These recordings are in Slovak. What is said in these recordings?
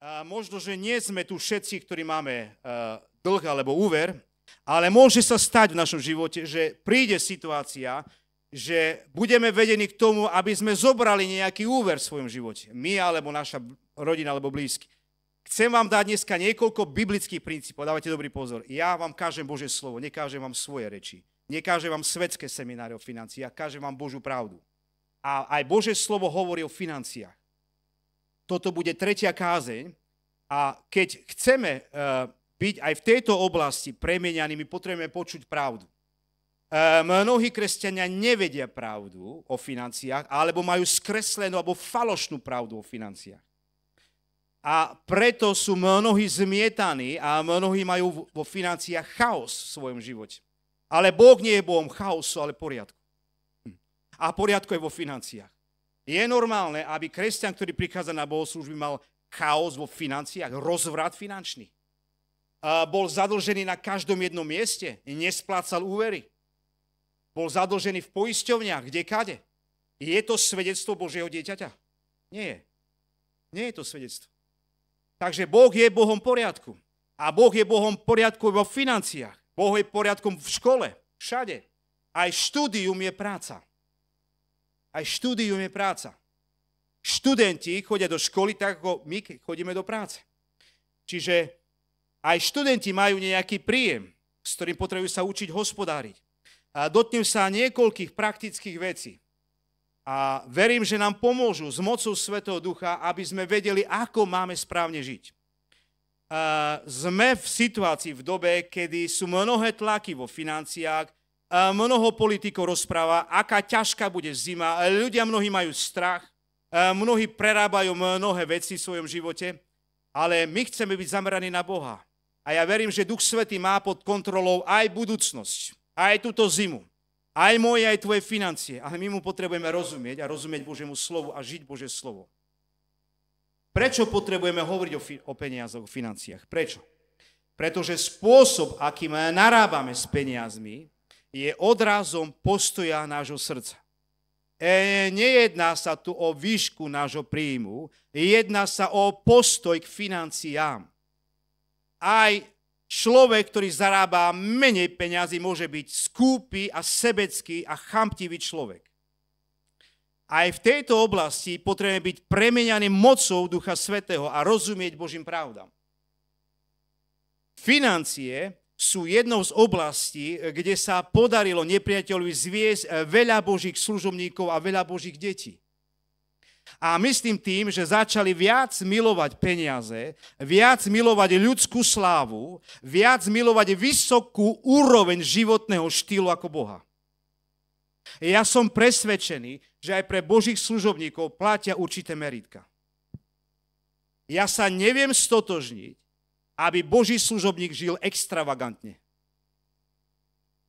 A možno, že nie sme tu všetci, ktorí máme e, dlh alebo úver, ale môže sa stať v našom živote, že príde situácia, že budeme vedení k tomu, aby sme zobrali nejaký úver v svojom živote. My alebo naša rodina alebo blízky. Chcem vám dať dneska niekoľko biblických princípov. Dávajte dobrý pozor. Ja vám kážem Bože slovo, nekážem vám svoje reči. Nekážem vám svetské semináre o financiách, kážem vám Božú pravdu. A aj Bože slovo hovorí o financiách. Toto bude tretia kázeň a keď chceme eh, byť aj v tejto oblasti my potrebujeme počuť pravdu. Eh, mnohí kresťania nevedia pravdu o financiách, alebo majú skreslenú alebo falošnú pravdu o financiách. A preto sú mnohí zmietaní a mnohí majú vo financiách chaos v svojom živote. Ale Boh nie je Bohom chaosu, ale poriadku. Hm. A poriadku je vo financiách. Je normálne, aby kresťan, ktorý prichádza na bohoslužby, mal chaos vo financiách, rozvrat finančný. Bol zadlžený na každom jednom mieste, nesplácal úvery. Bol zadlžený v poisťovniach, kade. Je to svedectvo Božieho dieťaťa? Nie je. Nie je to svedectvo. Takže Boh je Bohom poriadku. A Boh je Bohom poriadku vo financiách. Boh je poriadkom v škole, všade. Aj štúdium je práca. Aj štúdium je práca. Študenti chodia do školy tak, ako my chodíme do práce. Čiže aj študenti majú nejaký príjem, s ktorým potrebujú sa učiť hospodáriť. A dotnem sa niekoľkých praktických vecí. A verím, že nám pomôžu s mocou Svetého Ducha, aby sme vedeli, ako máme správne žiť. A sme v situácii v dobe, kedy sú mnohé tlaky vo financiách, mnoho politikov rozpráva, aká ťažká bude zima. Ľudia mnohí majú strach, mnohí prerábajú mnohé veci v svojom živote, ale my chceme byť zameraní na Boha. A ja verím, že Duch Svetý má pod kontrolou aj budúcnosť, aj túto zimu, aj moje, aj tvoje financie. Ale my mu potrebujeme rozumieť a rozumieť Božiemu slovu a žiť Božie slovo. Prečo potrebujeme hovoriť o, fi- o peniazoch, o financiách? Prečo? Pretože spôsob, akým narábame s peniazmi, je odrazom postoja nášho srdca. E, nejedná sa tu o výšku nášho príjmu, jedná sa o postoj k financiám. Aj človek, ktorý zarába menej peňazí, môže byť skúpy a sebecký a chamtivý človek. Aj v tejto oblasti potrebujeme byť premenianý mocou Ducha Svetého a rozumieť Božím pravdám. Financie sú jednou z oblastí, eh, kde sa podarilo nepriateľovi zviesť eh, veľa božích služobníkov a veľa božích detí. A myslím tým, že začali viac milovať peniaze, viac milovať ľudskú slávu, viac milovať vysokú úroveň životného štýlu ako Boha. Ja som presvedčený, že aj pre božích služobníkov platia určité meritka. Ja sa neviem stotožniť aby Boží služobník žil extravagantne.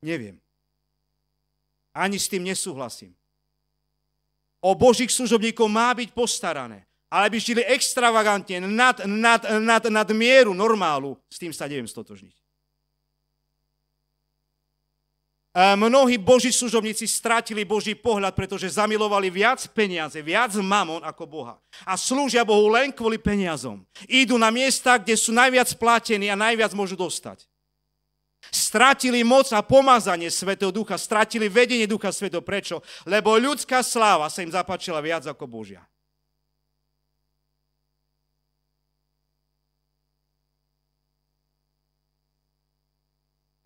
Neviem. Ani s tým nesúhlasím. O Božích služobníkov má byť postarané, ale aby žili extravagantne, nad, nad, nad, nad mieru normálu. S tým sa neviem stotožniť. A e, mnohí boží služobníci strátili boží pohľad, pretože zamilovali viac peniaze, viac mamon ako Boha. A slúžia Bohu len kvôli peniazom. Idú na miesta, kde sú najviac platení a najviac môžu dostať. Stratili moc a pomazanie Svetého Ducha, stratili vedenie Ducha Svetého. Prečo? Lebo ľudská sláva sa im zapáčila viac ako Božia.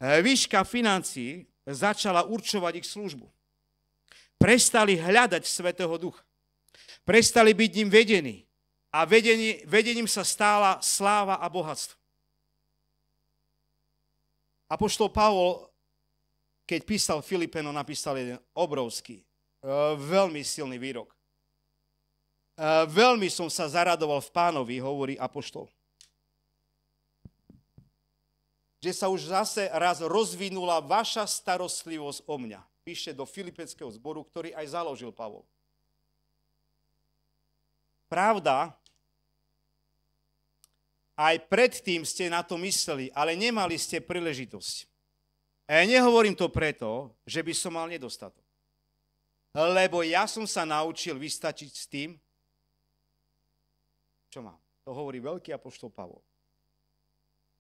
E, výška financií začala určovať ich službu. Prestali hľadať Svetého Ducha. Prestali byť ním vedení. A vedení, vedením sa stála sláva a bohatstvo. Apoštol Pavol, keď písal Filipeno, napísal jeden obrovský, e, veľmi silný výrok. E, veľmi som sa zaradoval v pánovi, hovorí Apoštol že sa už zase raz rozvinula vaša starostlivosť o mňa. Píše do filipeckého zboru, ktorý aj založil Pavol. Pravda, aj predtým ste na to mysleli, ale nemali ste príležitosť. A ja nehovorím to preto, že by som mal nedostatok. Lebo ja som sa naučil vystačiť s tým, čo mám. To hovorí veľký apoštol Pavol.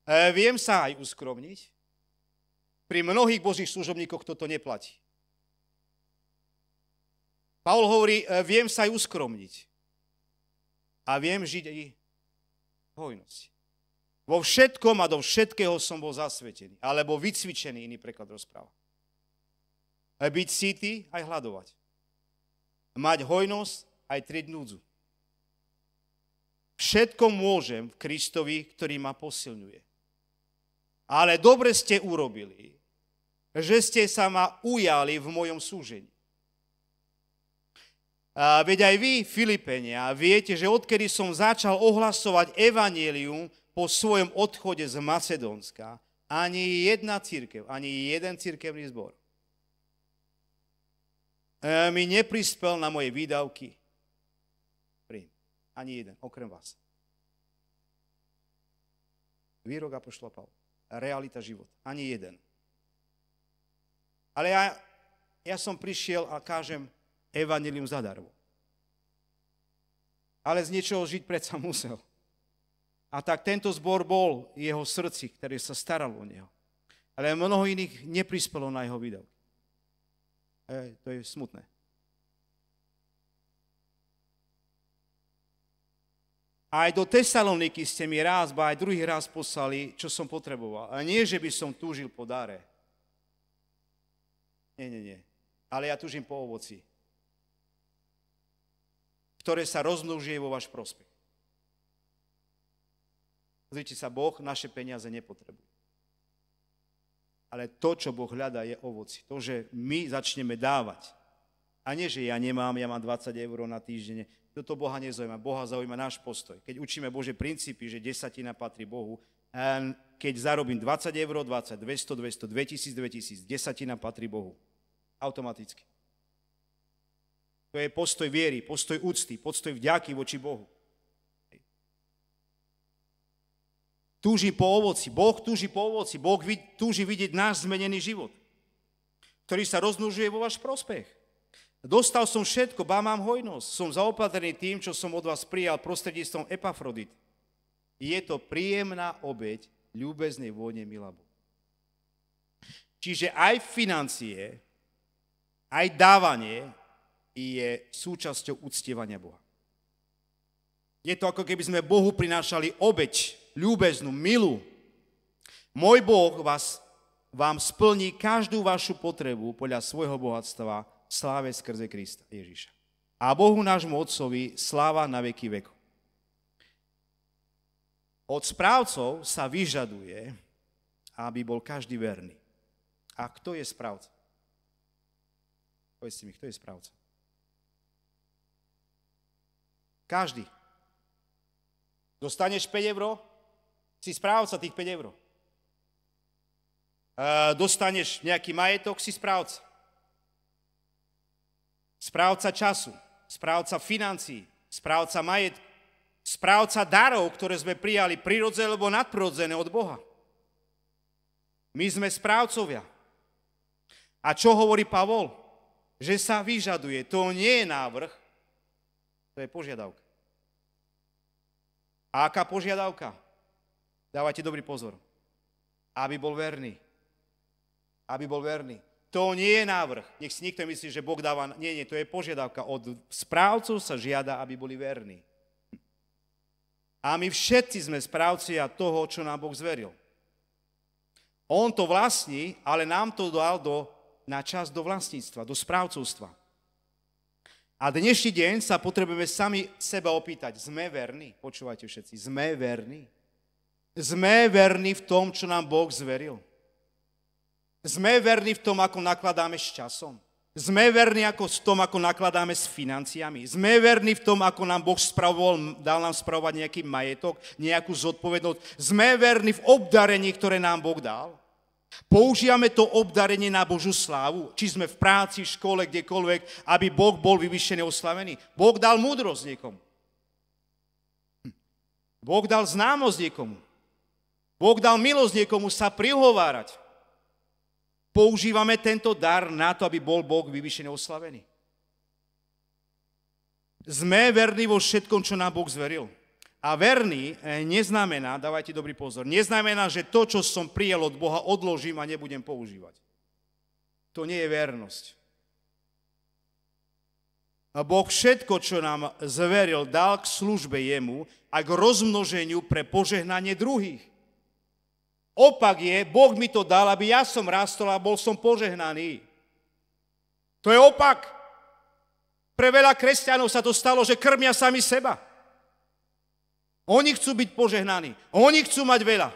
E, viem sa aj uskromniť. Pri mnohých božích služobníkoch toto neplatí. Paul hovorí, e, viem sa aj uskromniť. A viem žiť i hojnosť. Vo všetkom a do všetkého som bol zasvetený. Alebo vycvičený, iný preklad rozpráva. E, byť síty aj hľadovať. Mať hojnosť aj trieť núdzu. Všetko môžem v Kristovi, ktorý ma posilňuje. Ale dobre ste urobili, že ste sa ma ujali v mojom súžení. A veď aj vy, Filipenia, viete, že odkedy som začal ohlasovať evanielium po svojom odchode z Macedónska, ani jedna církev, ani jeden církevný zbor e, mi neprispel na moje výdavky. Príjm. Ani jeden, okrem vás. Výrok a pošlo Pavla realita život. Ani jeden. Ale ja, ja som prišiel a kážem evanilium zadarmo. Ale z niečoho žiť predsa musel. A tak tento zbor bol jeho srdci, ktoré sa staralo o neho. Ale mnoho iných neprispelo na jeho výdavky. E, to je smutné. Aj do Tesaloniky ste mi raz, ba aj druhý raz poslali, čo som potreboval. A nie, že by som túžil po dare. Nie, nie, nie. Ale ja túžim po ovoci, ktoré sa rozmnožuje vo váš prospech. Pozrite sa, Boh naše peniaze nepotrebuje. Ale to, čo Boh hľadá, je ovoci. To, že my začneme dávať. A nie, že ja nemám, ja mám 20 eur na týždeň, toto Boha nezaujíma. Boha zaujíma náš postoj. Keď učíme Bože princípy, že desatina patrí Bohu, keď zarobím 20 eur, 20, 200, 200, 2000, 2000, desatina patrí Bohu. Automaticky. To je postoj viery, postoj úcty, postoj vďaky voči Bohu. Túži po ovoci, Boh túži po ovoci, Boh túži vidieť náš zmenený život, ktorý sa rozmnožuje vo váš prospech. Dostal som všetko, ba mám hojnosť. Som zaopatrený tým, čo som od vás prijal prostredníctvom Epafrodit. Je to príjemná obeď ľúbeznej vône milá Čiže aj financie, aj dávanie je súčasťou uctievania Boha. Je to ako keby sme Bohu prinášali obeď, ľúbeznú, milú. Môj Boh vás, vám splní každú vašu potrebu podľa svojho bohatstva, sláve skrze Krista Ježiša. A Bohu nášmu Otcovi sláva na veky veku. Od správcov sa vyžaduje, aby bol každý verný. A kto je správca? Povedzte mi, kto je správca? Každý. Dostaneš 5 eur, si správca tých 5 eur. E, dostaneš nejaký majetok, si správca správca času, správca financií, správca majet, správca darov, ktoré sme prijali prirodzené alebo nadprirodzené od Boha. My sme správcovia. A čo hovorí Pavol? Že sa vyžaduje. To nie je návrh, to je požiadavka. A aká požiadavka? Dávajte dobrý pozor. Aby bol verný. Aby bol verný. To nie je návrh. Nech si nikto myslí, že Boh dáva... Nie, nie, to je požiadavka. Od správcov sa žiada, aby boli verní. A my všetci sme správcia toho, čo nám Boh zveril. On to vlastní, ale nám to dal do, na čas do vlastníctva, do správcovstva. A dnešný deň sa potrebujeme sami seba opýtať. Sme verní? Počúvajte všetci. Sme verní? Sme verní v tom, čo nám Boh zveril. Sme verní v tom, ako nakladáme s časom. Sme verní ako v tom, ako nakladáme s financiami. Sme verní v tom, ako nám Boh spravoval, dal nám spravovať nejaký majetok, nejakú zodpovednosť. Sme verní v obdarení, ktoré nám Boh dal. Používame to obdarenie na Božú slávu, či sme v práci, v škole, kdekoľvek, aby Boh bol vyvyšený, oslavený. Boh dal múdrosť niekomu. Hm. Boh dal známosť niekomu. Boh dal milosť niekomu sa prihovárať používame tento dar na to, aby bol Boh vyvýšene oslavený. Sme verní vo všetkom, čo nám Boh zveril. A verný eh, neznamená, dávajte dobrý pozor, neznamená, že to, čo som prijel od Boha, odložím a nebudem používať. To nie je vernosť. A Boh všetko, čo nám zveril, dal k službe jemu a k rozmnoženiu pre požehnanie druhých. Opak je, Boh mi to dal, aby ja som rastol a bol som požehnaný. To je opak. Pre veľa kresťanov sa to stalo, že krmia sami seba. Oni chcú byť požehnaní, oni chcú mať veľa.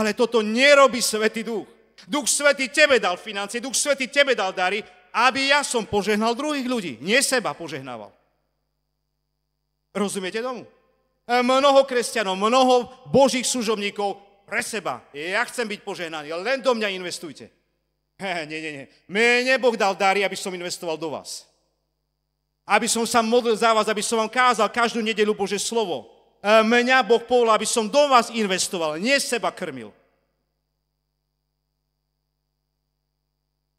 Ale toto nerobí Svetý Duch. Duch Svetý tebe dal financie, Duch Svetý tebe dal dary, aby ja som požehnal druhých ľudí, nie seba požehnával. Rozumiete tomu? E, mnoho kresťanov, mnoho božích služobníkov pre seba. Ja chcem byť požehnaný, len do mňa investujte. nie, nie, nie. Mene Boh dal dary, aby som investoval do vás. Aby som sa modlil za vás, aby som vám kázal každú nedelu Bože slovo. E, mňa Boh povolal, aby som do vás investoval, nie seba krmil.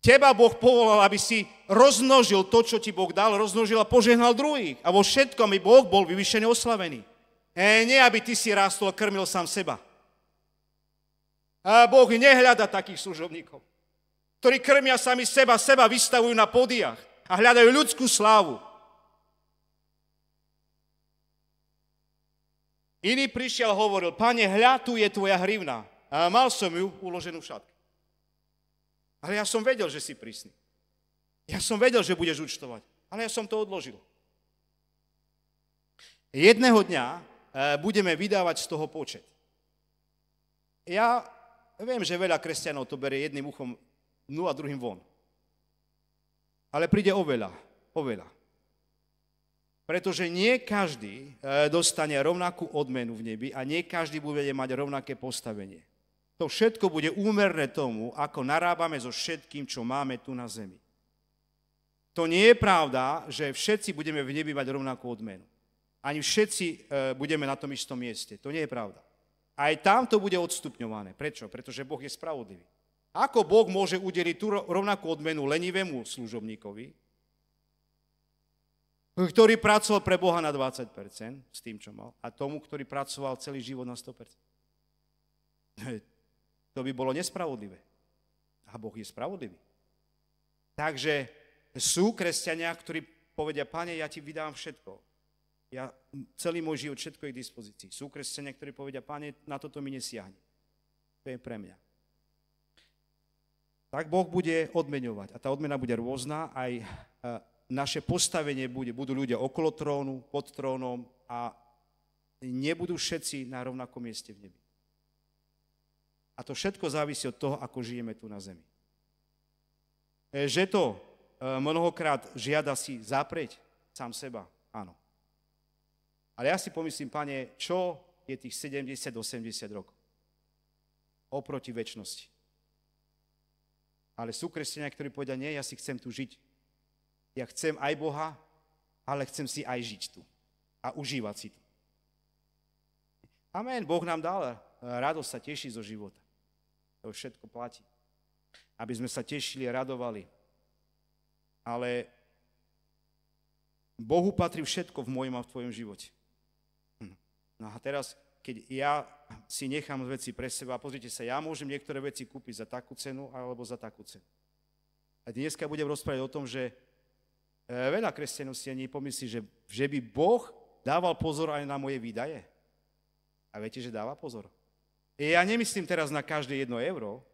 Teba Boh povolal, aby si rozmnožil to, čo ti Boh dal, roznožil a požehnal druhých. A vo všetkom by Boh bol vyvyšený oslavený. E, nie, aby ty si rástol a krmil sám seba. A Boh nehľada takých služobníkov, ktorí krmia sami seba, seba vystavujú na podiach a hľadajú ľudskú slávu. Iný prišiel a hovoril, pane, hľa, tu je tvoja hrivna. A mal som ju uloženú v šatke. Ale ja som vedel, že si prísny. Ja som vedel, že budeš účtovať. Ale ja som to odložil. Jedného dňa eh, budeme vydávať z toho počet. Ja viem, že veľa kresťanov to berie jedným uchom dnu a druhým von. Ale príde oveľa, oveľa. Pretože nie každý eh, dostane rovnakú odmenu v nebi a nie každý bude mať rovnaké postavenie. To všetko bude úmerné tomu, ako narábame so všetkým, čo máme tu na zemi. To nie je pravda, že všetci budeme v nebi mať rovnakú odmenu. Ani všetci eh, budeme na tom istom mieste. To nie je pravda. Aj tam to bude odstupňované. Prečo? Pretože Boh je spravodlivý. Ako Boh môže udeliť tú rovnakú odmenu lenivému služobníkovi, ktorý pracoval pre Boha na 20% s tým, čo mal, a tomu, ktorý pracoval celý život na 100%? To by bolo nespravodlivé. A Boh je spravodlivý. Takže sú kresťania, ktorí povedia, pane, ja ti vydám všetko. Ja, celý môj život, všetko je k dispozícii. Sú kresťania, ktorí povedia, páne, na toto mi nesiahne. To je pre mňa. Tak Boh bude odmeňovať. A tá odmena bude rôzna. Aj e, naše postavenie bude. Budú ľudia okolo trónu, pod trónom a nebudú všetci na rovnakom mieste v nebi. A to všetko závisí od toho, ako žijeme tu na zemi. E, že to e, mnohokrát žiada si zaprieť sám seba, áno. Ale ja si pomyslím, pane, čo je tých 70-80 rokov oproti väčšnosti. Ale sú kresťania, ktorí povedia, nie, ja si chcem tu žiť. Ja chcem aj Boha, ale chcem si aj žiť tu a užívať si tu. Amen, Boh nám dal radosť sa tešiť zo života. To všetko platí. Aby sme sa tešili a radovali. Ale Bohu patrí všetko v mojom a v tvojom živote. No a teraz, keď ja si nechám veci pre seba, pozrite sa, ja môžem niektoré veci kúpiť za takú cenu alebo za takú cenu. A dneska budem rozprávať o tom, že e, veľa kresťanov si ani pomyslí, že, že by Boh dával pozor aj na moje výdaje. A viete, že dáva pozor. Ja nemyslím teraz na každé jedno euro,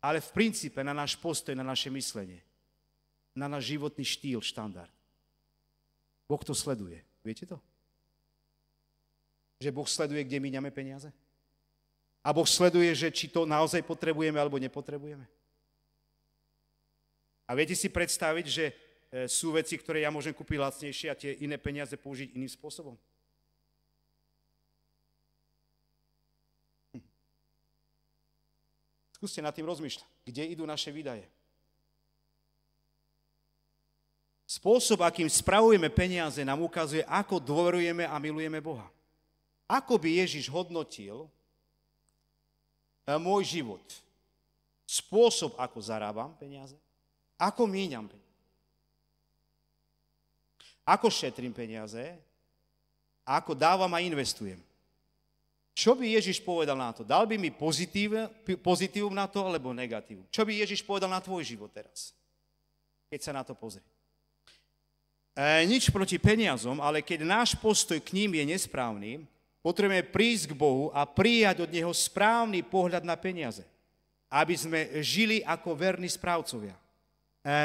ale v princípe na náš postoj, na naše myslenie, na náš životný štýl, štandard. Boh to sleduje. Viete to? Že Boh sleduje, kde míňame peniaze? A Boh sleduje, že či to naozaj potrebujeme alebo nepotrebujeme? A viete si predstaviť, že e, sú veci, ktoré ja môžem kúpiť lacnejšie a tie iné peniaze použiť iným spôsobom? Hm. Skúste nad tým rozmýšľať. Kde idú naše výdaje? Spôsob, akým spravujeme peniaze, nám ukazuje, ako dôverujeme a milujeme Boha. Ako by Ježiš hodnotil e, môj život? Spôsob, ako zarábam peniaze? Ako míňam peniaze? Ako šetrím peniaze? Ako dávam a investujem? Čo by Ježiš povedal na to? Dal by mi pozitív, pozitívum na to, alebo negatívum? Čo by Ježiš povedal na tvoj život teraz? Keď sa na to pozrie. E, nič proti peniazom, ale keď náš postoj k ním je nesprávny, Potrebujeme prísť k Bohu a prijať od Neho správny pohľad na peniaze, aby sme žili ako verní správcovia. E,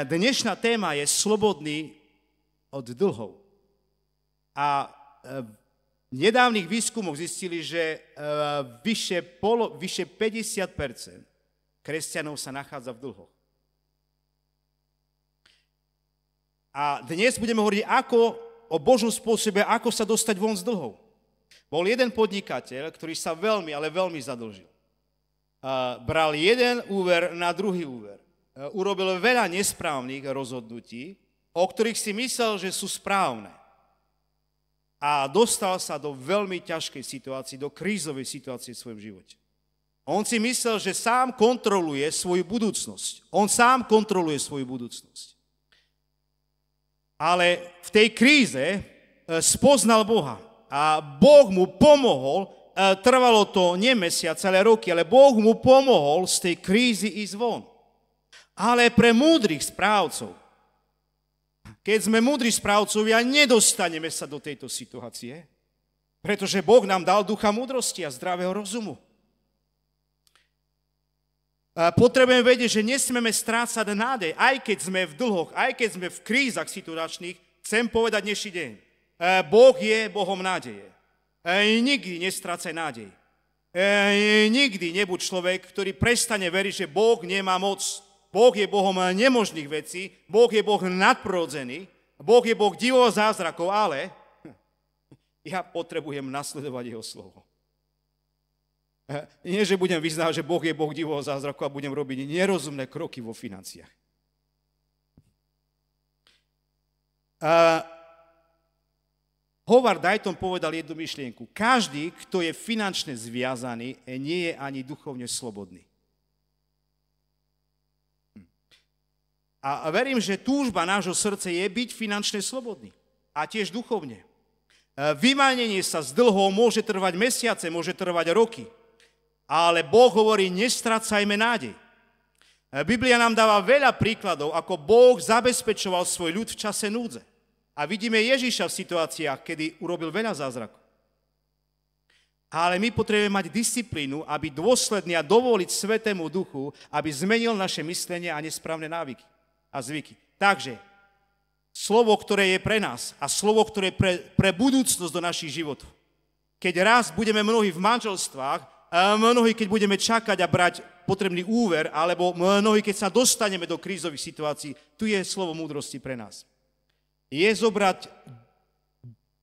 dnešná téma je slobodný od dlhov. A e, v nedávnych výskumoch zistili, že e, vyše, polo, vyše 50 kresťanov sa nachádza v dlhoch. A dnes budeme hovoriť ako o Božom spôsobe, ako sa dostať von z dlhov. Bol jeden podnikateľ, ktorý sa veľmi, ale veľmi zadlžil. Bral jeden úver na druhý úver. Urobil veľa nesprávnych rozhodnutí, o ktorých si myslel, že sú správne. A dostal sa do veľmi ťažkej situácii, do krízovej situácie v svojom živote. On si myslel, že sám kontroluje svoju budúcnosť. On sám kontroluje svoju budúcnosť. Ale v tej kríze e, spoznal Boha a Boh mu pomohol, e, trvalo to nie mesiac ale roky, ale Boh mu pomohol z tej krízy ísť von. Ale pre múdrych správcov, keď sme múdri správcovia, nedostaneme sa do tejto situácie, pretože Boh nám dal ducha múdrosti a zdravého rozumu. E, potrebujeme vedieť, že nesmeme strácať nádej, aj keď sme v dlhoch, aj keď sme v krízach situačných, chcem povedať dnešný deň. E, boh je Bohom nádeje. E, nikdy nestracaj nádej. E, nikdy nebuď človek, ktorý prestane veriť, že Boh nemá moc. Boh je Bohom nemožných vecí, Boh je Boh nadprodzený, Boh je Boh divo zázrakov, ale ja potrebujem nasledovať jeho slovo. Nie, že budem vyznávať, že Boh je Boh divového zázraku a budem robiť nerozumné kroky vo financiách. Howard Dayton povedal jednu myšlienku. Každý, kto je finančne zviazaný, nie je ani duchovne slobodný. A verím, že túžba nášho srdce je byť finančne slobodný. A tiež duchovne. E, Vymanenie sa z dlhov môže trvať mesiace, môže trvať roky. Ale Boh hovorí, nestracajme nádej. E, Biblia nám dáva veľa príkladov, ako Boh zabezpečoval svoj ľud v čase núdze. A vidíme Ježiša v situáciách, kedy urobil veľa zázrakov. Ale my potrebujeme mať disciplínu, aby dôsledne a dovoliť Svetému Duchu, aby zmenil naše myslenie a nesprávne návyky a zvyky. Takže, slovo, ktoré je pre nás a slovo, ktoré je pre, pre budúcnosť do našich životov. Keď raz budeme mnohí v manželstvách, mnohí, keď budeme čakať a brať potrebný úver, alebo mnohí, keď sa dostaneme do krízových situácií, tu je slovo múdrosti pre nás. Je zobrať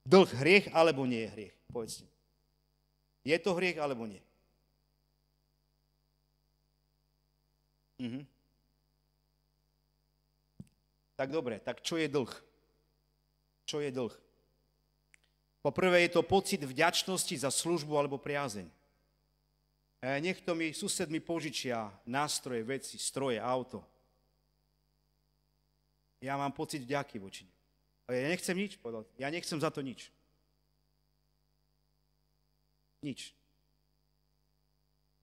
dlh hriech alebo nie je hriech? Povedzte. Je to hriech alebo nie? Mhm. Tak dobre, tak čo je dlh? Čo je dlh? Poprvé je to pocit vďačnosti za službu alebo priazeň. E, nech to mi sused mi požičia nástroje, veci, stroje, auto. Ja mám pocit vďaky voči nemu. Ale ja nechcem nič, povedal. Ja nechcem za to nič. Nič.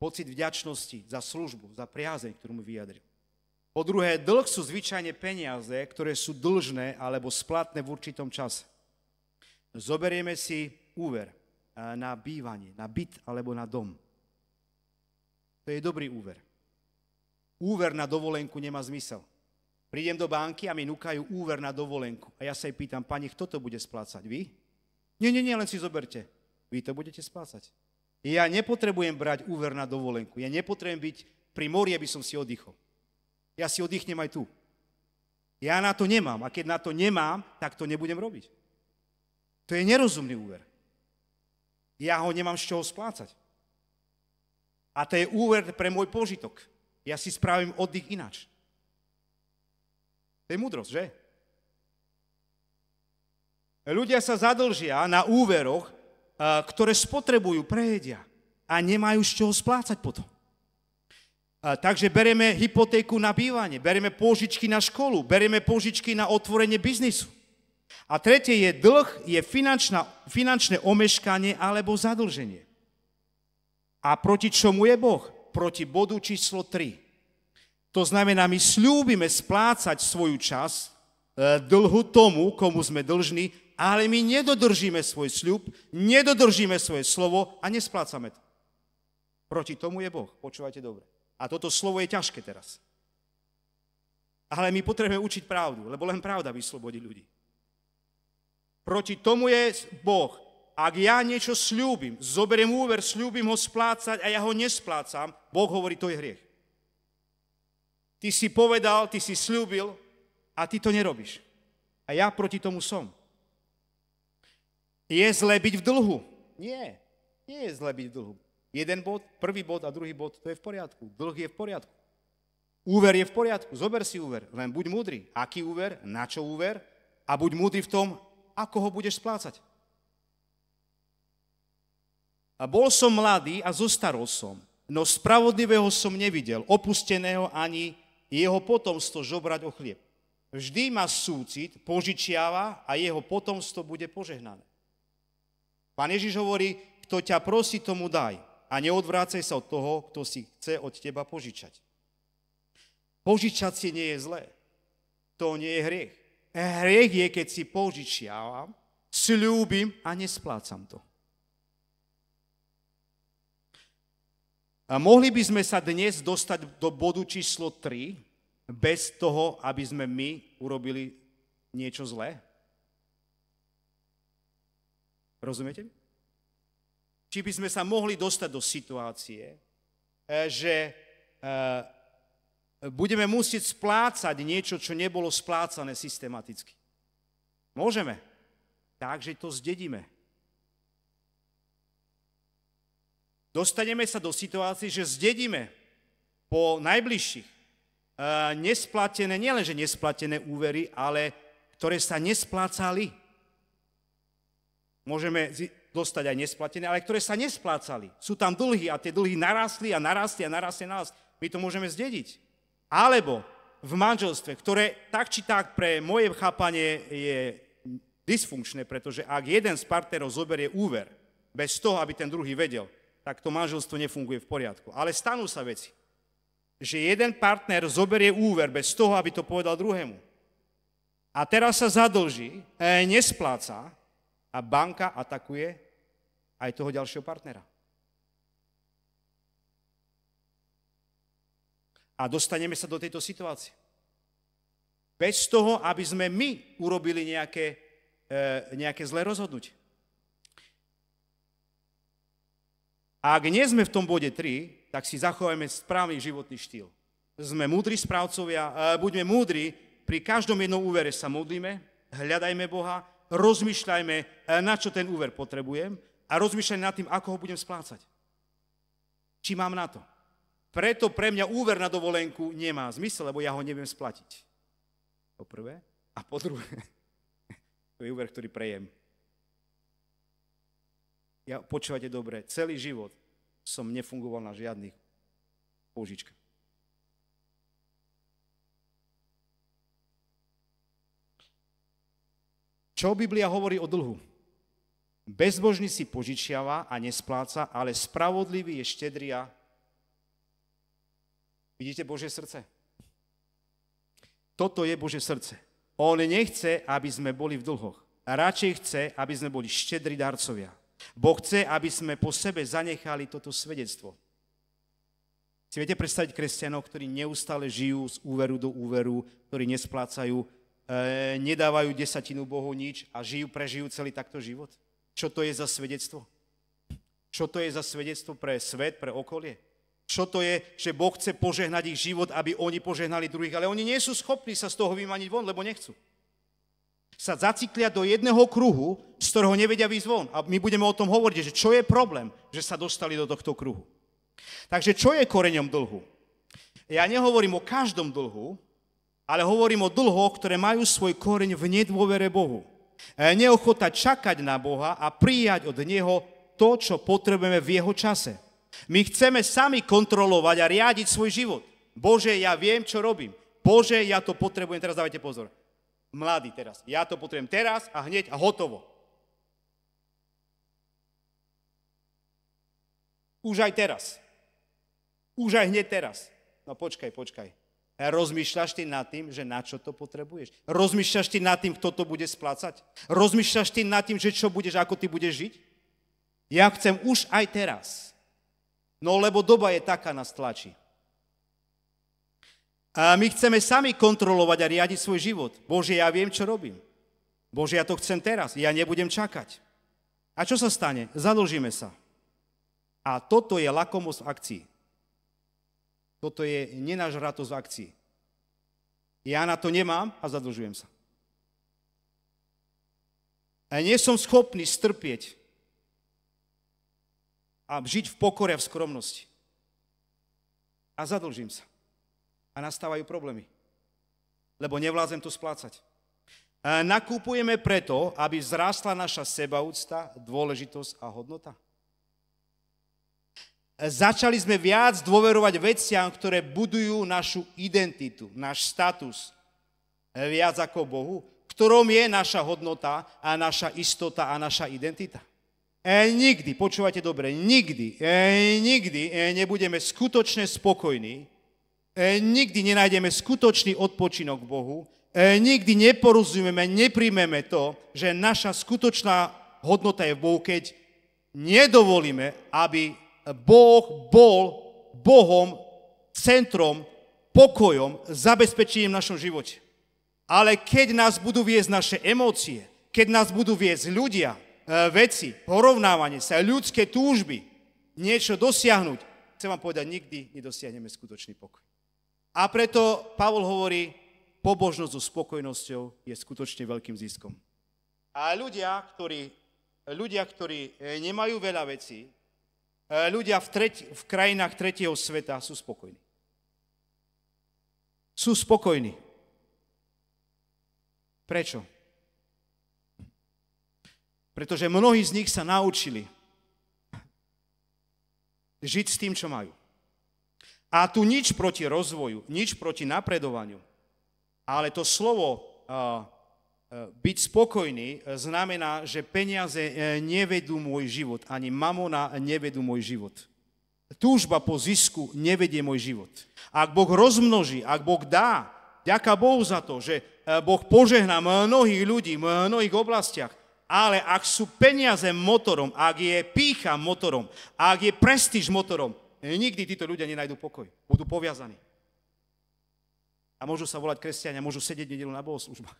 Pocit vďačnosti za službu, za priazeň, ktorú mu vyjadril. Po druhé, dlh sú zvyčajne peniaze, ktoré sú dlžné alebo splatné v určitom čase. Zoberieme si úver e, na bývanie, na byt alebo na dom. To je dobrý úver. Úver na dovolenku nemá zmysel. Prídem do banky a mi núkajú úver na dovolenku. A ja sa jej pýtam, pani, kto to bude splácať? Vy? Nie, nie, nie, len si zoberte. Vy to budete splácať. Ja nepotrebujem brať úver na dovolenku. Ja nepotrebujem byť pri mori, aby som si oddychol. Ja si oddychnem aj tu. Ja na to nemám. A keď na to nemám, tak to nebudem robiť. To je nerozumný úver. Ja ho nemám z čoho splácať. A to je úver pre môj požitok. Ja si spravím oddych ináč. To je múdrosť, že? Ľudia sa zadlžia na úveroch, eh, ktoré spotrebujú, prejedia a nemajú z čoho splácať potom. Eh, takže bereme hypotéku na bývanie, bereme pôžičky na školu, bereme pôžičky na otvorenie biznisu. A tretie je dlh, je finančná, finančné omeškanie alebo zadlženie. A proti čomu je Boh? Proti bodu číslo 3. To znamená, my slúbime splácať svoju čas, e, dlhu tomu, komu sme dlžní, ale my nedodržíme svoj sľub, nedodržíme svoje slovo a nesplácame to. Proti tomu je Boh, počúvajte dobre. A toto slovo je ťažké teraz. Ale my potrebujeme učiť pravdu, lebo len pravda vyslobodí ľudí. Proti tomu je Boh. Ak ja niečo slúbim, zoberiem úver, sľúbim ho splácať a ja ho nesplácam, Boh hovorí, to je hriech. Ty si povedal, ty si slúbil a ty to nerobíš. A ja proti tomu som. Je zlé byť v dlhu? Nie. Nie je zlé byť v dlhu. Jeden bod, prvý bod a druhý bod, to je v poriadku. Dlh je v poriadku. Úver je v poriadku, zober si úver, len buď múdry. Aký úver, na čo úver a buď múdry v tom, ako ho budeš splácať. A bol som mladý a zostarol som, no spravodlivého som nevidel, opusteného ani je jeho potomstvo žobrať o chlieb. Vždy má súcit, požičiava a jeho potomstvo bude požehnané. Pán Ježiš hovorí, kto ťa prosí, tomu daj a neodvrácaj sa od toho, kto si chce od teba požičať. Požičať si nie je zlé. To nie je hriech. Hriech je, keď si požičiavam, sľúbim a nesplácam to. A mohli by sme sa dnes dostať do bodu číslo 3 bez toho, aby sme my urobili niečo zlé? Rozumiete? Či by sme sa mohli dostať do situácie, eh, že eh, budeme musieť splácať niečo, čo nebolo splácané systematicky. Môžeme. Takže to zdedíme. dostaneme sa do situácií, že zdedíme po najbližších eh, nesplatené, nielenže nesplatené úvery, ale ktoré sa nesplácali. Môžeme dostať aj nesplatené, ale ktoré sa nesplácali. Sú tam dlhy a tie dlhy narastli a narastli a narastli na nás. My to môžeme zdediť. Alebo v manželstve, ktoré tak či tak pre moje chápanie je dysfunkčné, pretože ak jeden z partnerov zoberie úver bez toho, aby ten druhý vedel, tak to manželstvo nefunguje v poriadku. Ale stanú sa veci, že jeden partner zoberie úver bez toho, aby to povedal druhému. A teraz sa zadlží, e, nespláca a banka atakuje aj toho ďalšieho partnera. A dostaneme sa do tejto situácie. Bez toho, aby sme my urobili nejaké, e, nejaké zlé rozhodnutie. A ak nie sme v tom bode 3, tak si zachovajme správny životný štýl. Sme múdri správcovia, e, buďme múdri, pri každom jednom úvere sa modlíme, hľadajme Boha, rozmýšľajme, e, na čo ten úver potrebujem a rozmýšľajme nad tým, ako ho budem splácať. Či mám na to. Preto pre mňa úver na dovolenku nemá zmysel, lebo ja ho neviem splatiť. Po prvé. A po druhé, to je úver, ktorý prejem ja, počúvate dobre, celý život som nefungoval na žiadnych pôžičkách. Čo Biblia hovorí o dlhu? Bezbožný si požičiava a nespláca, ale spravodlivý je štedrý a... Vidíte Božie srdce? Toto je Božie srdce. On nechce, aby sme boli v dlhoch. Radšej chce, aby sme boli štedri darcovia. Boh chce, aby sme po sebe zanechali toto svedectvo. Si viete predstaviť kresťanov, ktorí neustále žijú z úveru do úveru, ktorí nesplácajú, e, nedávajú desatinu Bohu nič a žijú, prežijú celý takto život? Čo to je za svedectvo? Čo to je za svedectvo pre svet, pre okolie? Čo to je, že Boh chce požehnať ich život, aby oni požehnali druhých, ale oni nie sú schopní sa z toho vymaniť von, lebo nechcú sa zaciklia do jedného kruhu, z ktorého nevedia výsť von. A my budeme o tom hovoriť, že čo je problém, že sa dostali do tohto kruhu. Takže čo je koreňom dlhu? Ja nehovorím o každom dlhu, ale hovorím o dlhoch, ktoré majú svoj koreň v nedôvere Bohu. E, neochota čakať na Boha a prijať od Neho to, čo potrebujeme v Jeho čase. My chceme sami kontrolovať a riadiť svoj život. Bože, ja viem, čo robím. Bože, ja to potrebujem, teraz dávajte pozor mladý teraz. Ja to potrebujem teraz a hneď a hotovo. Už aj teraz. Už aj hneď teraz. No počkaj, počkaj. Rozmýšľaš ty nad tým, že na čo to potrebuješ? Rozmýšľaš ty nad tým, kto to bude splácať? Rozmýšľaš ty nad tým, že čo budeš, ako ty budeš žiť? Ja chcem už aj teraz. No lebo doba je taká, nás tlačí. A my chceme sami kontrolovať a riadiť svoj život. Bože, ja viem, čo robím. Bože, ja to chcem teraz, ja nebudem čakať. A čo sa stane? Zadlžíme sa. A toto je lakomosť akcii. Toto je nenažratosť akcii. Ja na to nemám a zadlžujem sa. A nie som schopný strpieť a žiť v pokore a v skromnosti. A zadlžím sa a nastávajú problémy. Lebo nevládzem to splácať. Nakúpujeme preto, aby vzrástla naša sebaúcta, dôležitosť a hodnota. Začali sme viac dôverovať veciam, ktoré budujú našu identitu, náš status, viac ako Bohu, ktorom je naša hodnota a naša istota a naša identita. E, nikdy, počúvajte dobre, nikdy, e, nikdy e, nebudeme skutočne spokojní, E, nikdy nenájdeme skutočný odpočinok Bohu, e, nikdy neporozumieme, nepríjmeme to, že naša skutočná hodnota je v Bohu, keď nedovolíme, aby Boh bol Bohom, centrom, pokojom, zabezpečením v našom živote. Ale keď nás budú viesť naše emócie, keď nás budú viesť ľudia, e, veci, porovnávanie sa, ľudské túžby, niečo dosiahnuť, chcem vám povedať, nikdy nedosiahneme skutočný pokoj. A preto Pavol hovorí, pobožnosť so spokojnosťou je skutočne veľkým ziskom. A ľudia, ktorí, ľudia, ktorí e, nemajú veľa vecí, e, ľudia v, treti, v krajinách tretieho sveta sú spokojní. Sú spokojní. Prečo? Pretože mnohí z nich sa naučili žiť s tým, čo majú. A tu nič proti rozvoju, nič proti napredovaniu. Ale to slovo uh, uh byť spokojný uh, znamená, že peniaze uh, nevedú môj život, ani mamona nevedú môj život. Túžba po zisku nevedie môj život. Ak Boh rozmnoží, ak Boh dá, ďaká Bohu za to, že Boh požehná mnohých ľudí v mnohých oblastiach, ale ak sú peniaze motorom, ak je pícha motorom, ak je prestíž motorom, E nikdy títo ľudia nenajdu pokoj. Budú poviazaní. A môžu sa volať kresťania, môžu sedieť nedelu na bohoslužbách.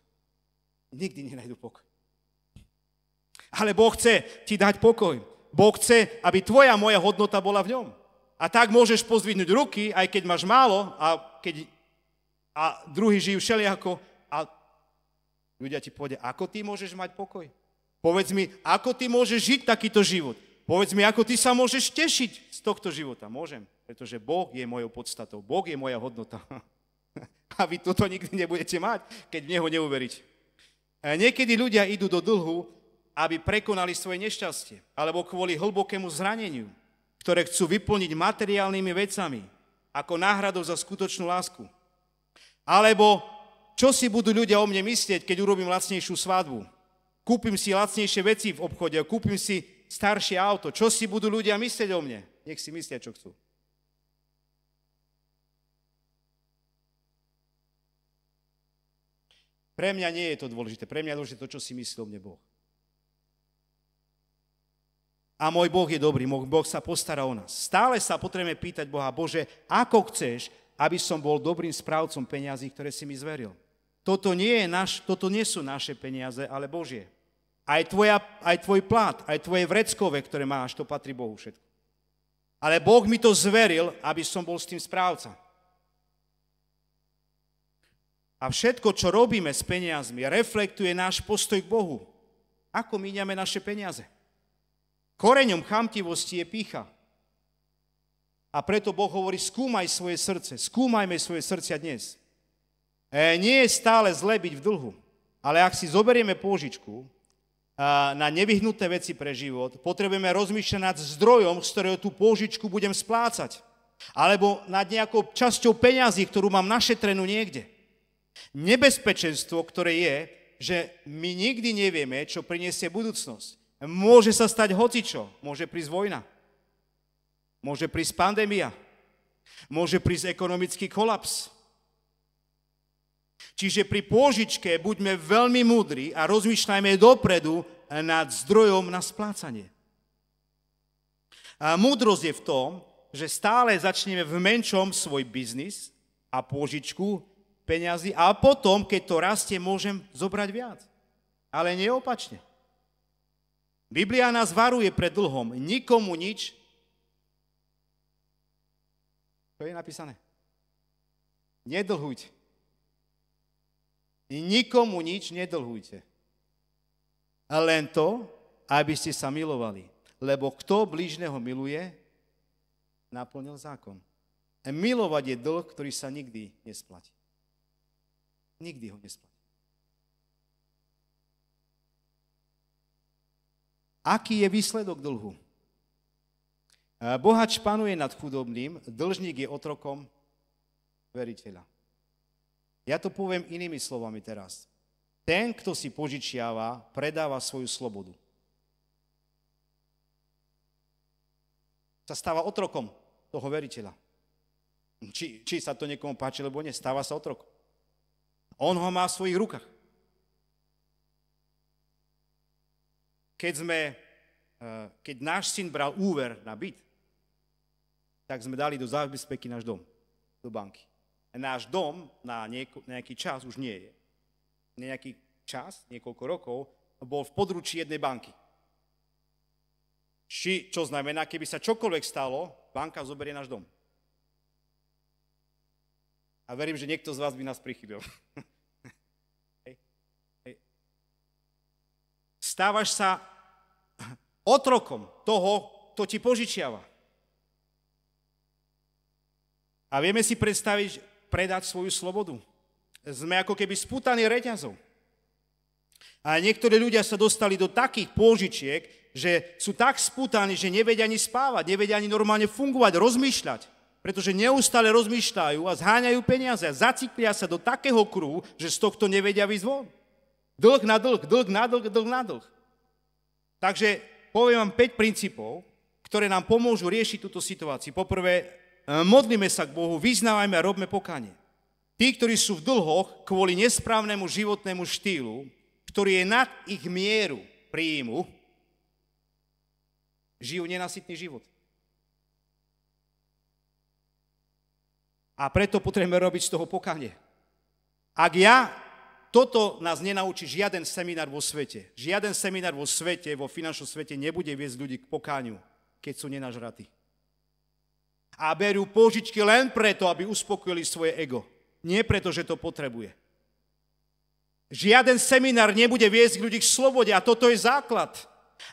Nikdy nenajdu pokoj. Ale Boh chce ti dať pokoj. Boh chce, aby tvoja moja hodnota bola v ňom. A tak môžeš pozdvihnúť ruky, aj keď máš málo a, keď, a druhý žijú všelijako a ľudia ti povedia, ako ty môžeš mať pokoj? Povedz mi, ako ty môžeš žiť takýto život? Povedz mi, ako ty sa môžeš tešiť z tohto života. Môžem, pretože Boh je mojou podstatou, Boh je moja hodnota. A vy toto nikdy nebudete mať, keď v Neho neuveriť. Niekedy ľudia idú do dlhu, aby prekonali svoje nešťastie, alebo kvôli hlbokému zraneniu, ktoré chcú vyplniť materiálnymi vecami, ako náhradou za skutočnú lásku. Alebo čo si budú ľudia o mne myslieť, keď urobím lacnejšiu svadbu? Kúpim si lacnejšie veci v obchode, kúpim si staršie auto. Čo si budú ľudia myslieť o mne? Nech si myslia, čo chcú. Pre mňa nie je to dôležité. Pre mňa je dôležité to, čo si myslí o mne Boh. A môj Boh je dobrý, môj Boh sa postará o nás. Stále sa potrebujeme pýtať Boha, Bože, ako chceš, aby som bol dobrým správcom peniazí, ktoré si mi zveril. Toto nie, je naš, toto nie sú naše peniaze, ale Božie. Aj, tvoja, aj tvoj plat, aj tvoje vreckové, ktoré máš, to patrí Bohu všetko. Ale Boh mi to zveril, aby som bol s tým správca. A všetko, čo robíme s peniazmi, reflektuje náš postoj k Bohu. Ako míňame naše peniaze. Koreňom chamtivosti je pícha. A preto Boh hovorí, skúmaj svoje srdce, skúmajme svoje srdcia dnes. E, nie je stále zle byť v dlhu, ale ak si zoberieme pôžičku, na nevyhnuté veci pre život, potrebujeme rozmýšľať nad zdrojom, z ktorého tú pôžičku budem splácať. Alebo nad nejakou časťou peňazí, ktorú mám našetrenú niekde. Nebezpečenstvo, ktoré je, že my nikdy nevieme, čo priniesie budúcnosť. Môže sa stať hocičo. Môže prísť vojna. Môže prísť pandémia. Môže prísť ekonomický kolaps. Čiže pri pôžičke buďme veľmi múdri a rozmýšľajme dopredu nad zdrojom na splácanie. A múdrosť je v tom, že stále začneme v menšom svoj biznis a pôžičku peniazy a potom, keď to rastie, môžem zobrať viac. Ale neopačne. Biblia nás varuje pred dlhom. Nikomu nič. To je napísané. Nedlhujte. Nikomu nič nedlhujte. A len to, aby ste sa milovali. Lebo kto blížneho miluje, naplnil zákon. A milovať je dlh, ktorý sa nikdy nesplatí. Nikdy ho nesplatí. Aký je výsledok dlhu? Bohač panuje nad chudobným, dlžník je otrokom veriteľa. Ja to poviem inými slovami teraz. Ten, kto si požičiava, predáva svoju slobodu. Sa stáva otrokom toho veriteľa. Či, či sa to niekomu páči, lebo nie, stáva sa otrokom. On ho má v svojich rukách. Keď, sme, eh, keď náš syn bral úver na byt, tak sme dali do zábezpeky náš dom, do banky náš dom na nejaký čas už nie je. Na nejaký čas, niekoľko rokov, bol v područí jednej banky. Či, čo znamená, keby sa čokoľvek stalo, banka zoberie náš dom. A verím, že niekto z vás by nás prichybil. hej, hej. Stávaš sa otrokom toho, kto ti požičiava. A vieme si predstaviť, predať svoju slobodu. Sme ako keby spútaní reťazov. A niektorí ľudia sa dostali do takých pôžičiek, že sú tak spútaní, že nevedia ani spávať, nevedia ani normálne fungovať, rozmýšľať. Pretože neustále rozmýšľajú a zháňajú peniaze a zaciklia sa do takého kruhu, že z tohto nevedia vyjsť von. Dlh na dlh, dlh na dlh, dlh na dlh. Takže poviem vám 5 princípov, ktoré nám pomôžu riešiť túto situáciu. Poprvé, E, modlíme sa k Bohu, vyznávajme a robme pokanie. Tí, ktorí sú v dlhoch kvôli nesprávnemu životnému štýlu, ktorý je nad ich mieru príjmu, žijú nenasytný život. A preto potrebujeme robiť z toho pokanie. Ak ja, toto nás nenaučí žiaden seminár vo svete. Žiaden seminár vo svete, vo finančnom svete nebude viesť ľudí k pokáňu, keď sú nenažratí. A berú pôžičky len preto, aby uspokojili svoje ego. Nie preto, že to potrebuje. Žiaden seminár nebude viesť ľudí k slobode a toto je základ.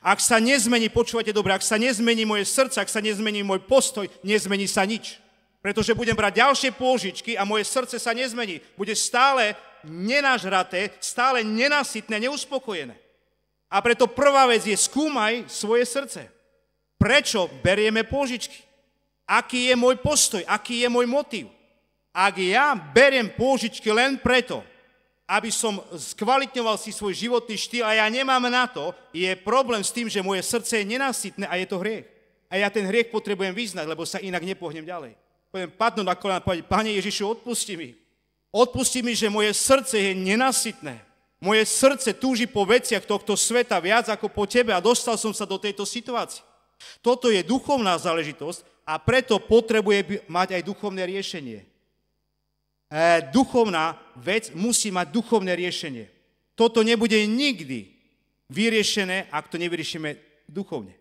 Ak sa nezmení, počúvate dobre, ak sa nezmení moje srdce, ak sa nezmení môj postoj, nezmení sa nič. Pretože budem brať ďalšie pôžičky a moje srdce sa nezmení. Bude stále nenažraté, stále nenasytné, neuspokojené. A preto prvá vec je skúmaj svoje srdce. Prečo berieme pôžičky? aký je môj postoj, aký je môj motiv. Ak ja beriem pôžičky len preto, aby som skvalitňoval si svoj životný štýl a ja nemám na to, je problém s tým, že moje srdce je nenasytné a je to hriech. A ja ten hriech potrebujem vyznať, lebo sa inak nepohnem ďalej. Pôjdem padnúť na kolena a povedať, Pane Ježišu, odpusti mi. Odpusti mi, že moje srdce je nenasytné. Moje srdce túži po veciach tohto sveta viac ako po tebe a dostal som sa do tejto situácie. Toto je duchovná záležitosť, a preto potrebuje mať aj duchovné riešenie. E, duchovná vec musí mať duchovné riešenie. Toto nebude nikdy vyriešené, ak to nevyriešime duchovne.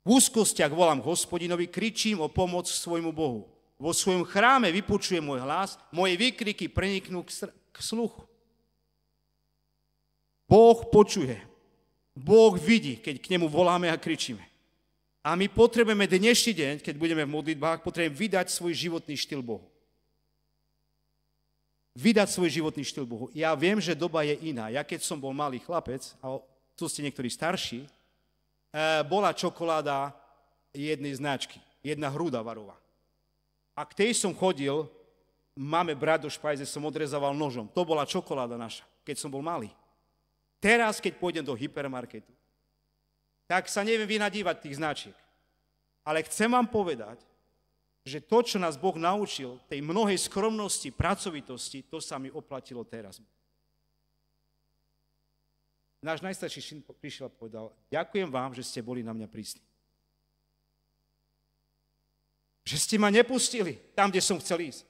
V úzkostiach volám hospodinovi, kričím o pomoc svojmu Bohu. Vo svojom chráme vypočuje môj hlas, moje výkriky preniknú k, sr- k sluchu. Boh počuje. Boh vidí, keď k nemu voláme a kričíme. A my potrebujeme dnešný deň, keď budeme v modlitbách, potrebujeme vydať svoj životný štýl Bohu. Vydať svoj životný štýl Bohu. Ja viem, že doba je iná. Ja keď som bol malý chlapec, a tu ste niektorí starší, eh, bola čokoláda jednej značky, jedna hruda varová. A k tej som chodil, máme brat do špajze, som odrezával nožom. To bola čokoláda naša, keď som bol malý. Teraz, keď pôjdem do hypermarketu, tak sa neviem vynadívať tých značiek. Ale chcem vám povedať, že to, čo nás Boh naučil, tej mnohej skromnosti, pracovitosti, to sa mi oplatilo teraz. Náš najstarší syn prišiel a povedal, ďakujem vám, že ste boli na mňa prísni. Že ste ma nepustili tam, kde som chcel ísť.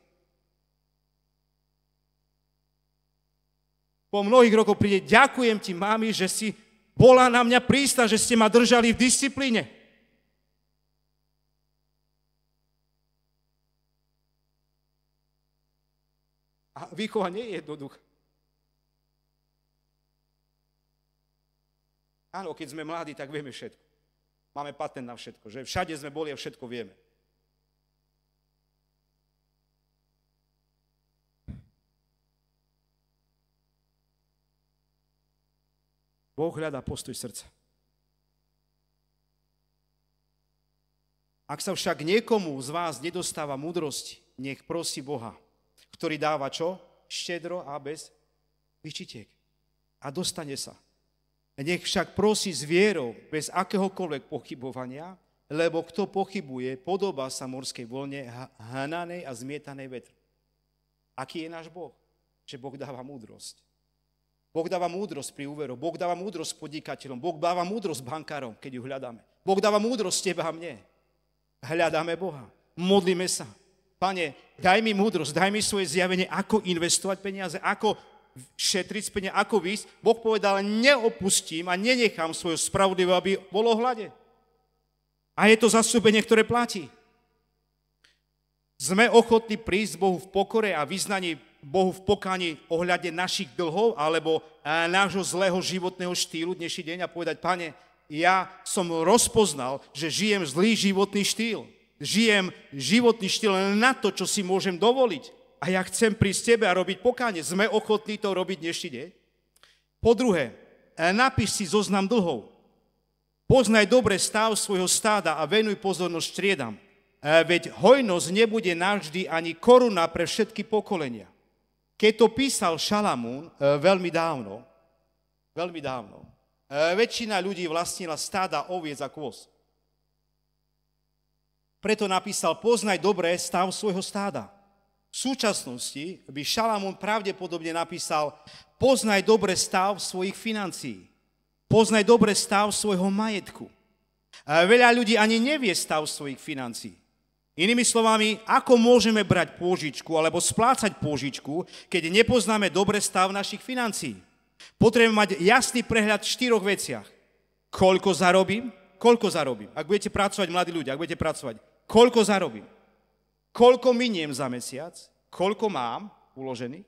Po mnohých rokoch príde, ďakujem ti, mami, že si bola na mňa prísta, že ste ma držali v disciplíne. A výchova nie je jednoduchá. Áno, keď sme mladí, tak vieme všetko. Máme patent na všetko, že všade sme boli a všetko vieme. Boh hľadá postoj srdca. Ak sa však niekomu z vás nedostáva múdrosť, nech prosí Boha, ktorý dáva čo? Štedro a bez vyčitiek. A dostane sa. Nech však prosí s vierou, bez akéhokoľvek pochybovania, lebo kto pochybuje, podoba sa morskej voľne, hananej a zmietanej vetru. Aký je náš Boh? Že Boh dáva múdrosť. Boh dáva múdrosť pri úveru, Boh dáva múdrosť podnikateľom, Boh dáva múdrosť bankárom, keď ju hľadáme. Boh dáva múdrosť teba a mne. Hľadáme Boha, modlíme sa. Pane, daj mi múdrosť, daj mi svoje zjavenie, ako investovať peniaze, ako šetriť peniaze, ako výsť. Boh povedal, neopustím a nenechám svoju spravodlivého, aby bolo hľade. A je to zastúpenie, ktoré platí. Sme ochotní prísť Bohu v pokore a vyznaní Bohu v pokáni ohľade našich dlhov alebo eh, nášho zlého životného štýlu dnešný deň a povedať, pane, ja som rozpoznal, že žijem zlý životný štýl. Žijem životný štýl len na to, čo si môžem dovoliť. A ja chcem prísť tebe a robiť pokáne. Sme ochotní to robiť dnešný deň? Po druhé, eh, napíš si zoznam dlhov. Poznaj dobre stav svojho stáda a venuj pozornosť striedam. Eh, veď hojnosť nebude navždy ani koruna pre všetky pokolenia. Keď to písal Šalamún eh, veľmi dávno, veľmi dávno, eh, väčšina ľudí vlastnila stáda oviec a kôz. Preto napísal, poznaj dobre stav svojho stáda. V súčasnosti by Šalamún pravdepodobne napísal, poznaj dobre stav svojich financií, poznaj dobre stav svojho majetku. Eh, veľa ľudí ani nevie stav svojich financií. Inými slovami, ako môžeme brať pôžičku alebo splácať pôžičku, keď nepoznáme dobre stav našich financií? Potrebujeme mať jasný prehľad v štyroch veciach. Koľko zarobím? Koľko zarobím? Ak budete pracovať, mladí ľudia, ak budete pracovať, koľko zarobím? Koľko miniem za mesiac? Koľko mám uložený?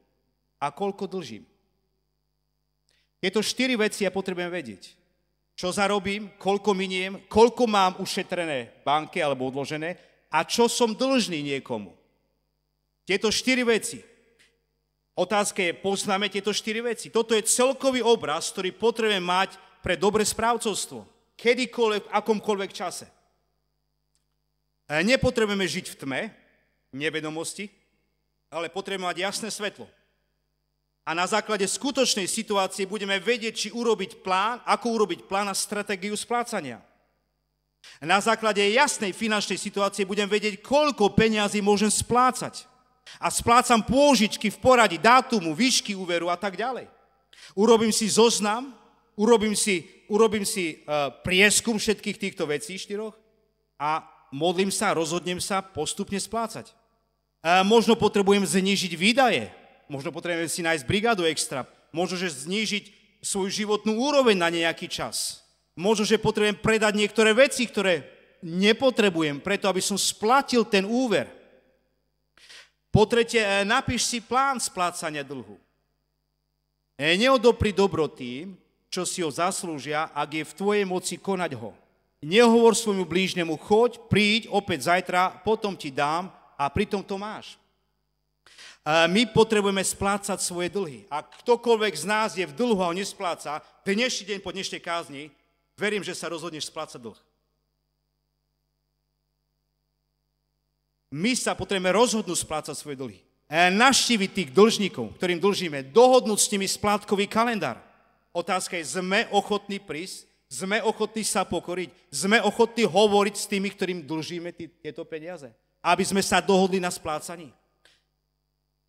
A koľko dlžím? Tieto štyri veci ja potrebujem vedieť čo zarobím, koľko miniem, koľko mám ušetrené banke alebo odložené a čo som dlžný niekomu. Tieto štyri veci. Otázka je, poznáme tieto štyri veci. Toto je celkový obraz, ktorý potrebujeme mať pre dobre správcovstvo. Kedykoľvek, v akomkoľvek čase. E, nepotrebujeme žiť v tme, nevedomosti, ale potrebujeme mať jasné svetlo. A na základe skutočnej situácie budeme vedieť, či urobiť plán, ako urobiť plán a stratégiu splácania. Na základe jasnej finančnej situácie budem vedieť, koľko peňazí môžem splácať. A splácam pôžičky v poradi dátumu, výšky úveru a tak ďalej. Urobím si zoznam, urobím si, urobím si uh, prieskum všetkých týchto vecí štyroch a modlím sa, rozhodnem sa postupne splácať. Uh, možno potrebujem znižiť výdaje, možno potrebujem si nájsť brigádu extra, možno že znižiť svoju životnú úroveň na nejaký čas. Možno, že potrebujem predať niektoré veci, ktoré nepotrebujem, preto aby som splatil ten úver. Po tretie, e, napíš si plán splácania dlhu. E, neodopri dobro tým, čo si ho zaslúžia, ak je v tvojej moci konať ho. Nehovor svojmu blížnemu, choď, príď opäť zajtra, potom ti dám a pritom to máš. E, my potrebujeme splácať svoje dlhy. A ktokoľvek z nás je v dlhu a ho nespláca, dnešný deň po dnešnej kázni Verím, že sa rozhodneš splácať dlh. My sa potrebujeme rozhodnúť splácať svoje dlhy. E, Naštíviť tých dlžníkov, ktorým dlžíme, dohodnúť s nimi splátkový kalendár. Otázka je, sme ochotní prísť, sme ochotní sa pokoriť, sme ochotní hovoriť s tými, ktorým dlžíme tí, tieto peniaze, aby sme sa dohodli na splácaní.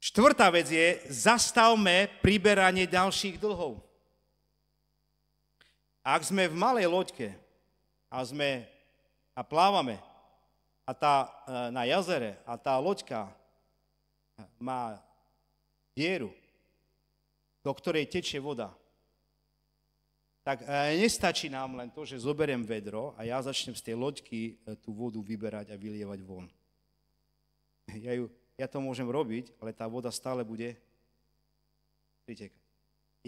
Štvrtá vec je, zastavme priberanie ďalších dlhov. Ak sme v malej loďke a, sme, a plávame a tá, e, na jazere a tá loďka má dieru, do ktorej tečie voda, tak e, nestačí nám len to, že zoberiem vedro a ja začnem z tej loďky e, tú vodu vyberať a vylievať von. Ja, ju, ja to môžem robiť, ale tá voda stále bude pritekať.